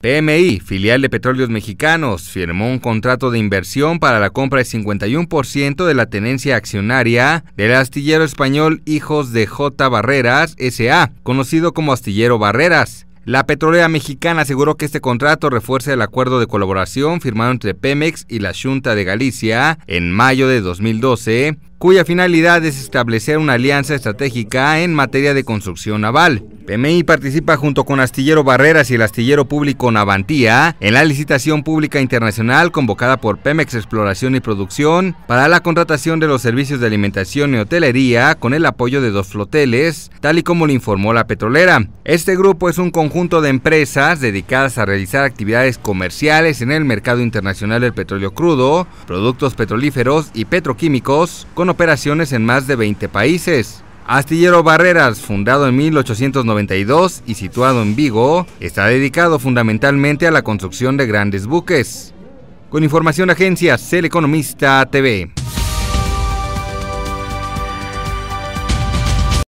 PMI, filial de Petróleos Mexicanos, firmó un contrato de inversión para la compra del 51% de la tenencia accionaria del astillero español Hijos de J. Barreras SA, conocido como Astillero Barreras. La petrolera mexicana aseguró que este contrato refuerza el acuerdo de colaboración firmado entre Pemex y la Junta de Galicia en mayo de 2012, cuya finalidad es establecer una alianza estratégica en materia de construcción naval. PMI participa junto con Astillero Barreras y el Astillero Público Navantía en la licitación pública internacional convocada por Pemex Exploración y Producción para la contratación de los servicios de alimentación y hotelería con el apoyo de dos floteles, tal y como lo informó la petrolera. Este grupo es un conjunto de empresas dedicadas a realizar actividades comerciales en el mercado internacional del petróleo crudo, productos petrolíferos y petroquímicos, con operaciones en más de 20 países. Astillero Barreras, fundado en 1892 y situado en Vigo, está dedicado fundamentalmente a la construcción de grandes buques. Con información agencia Cel Economista TV.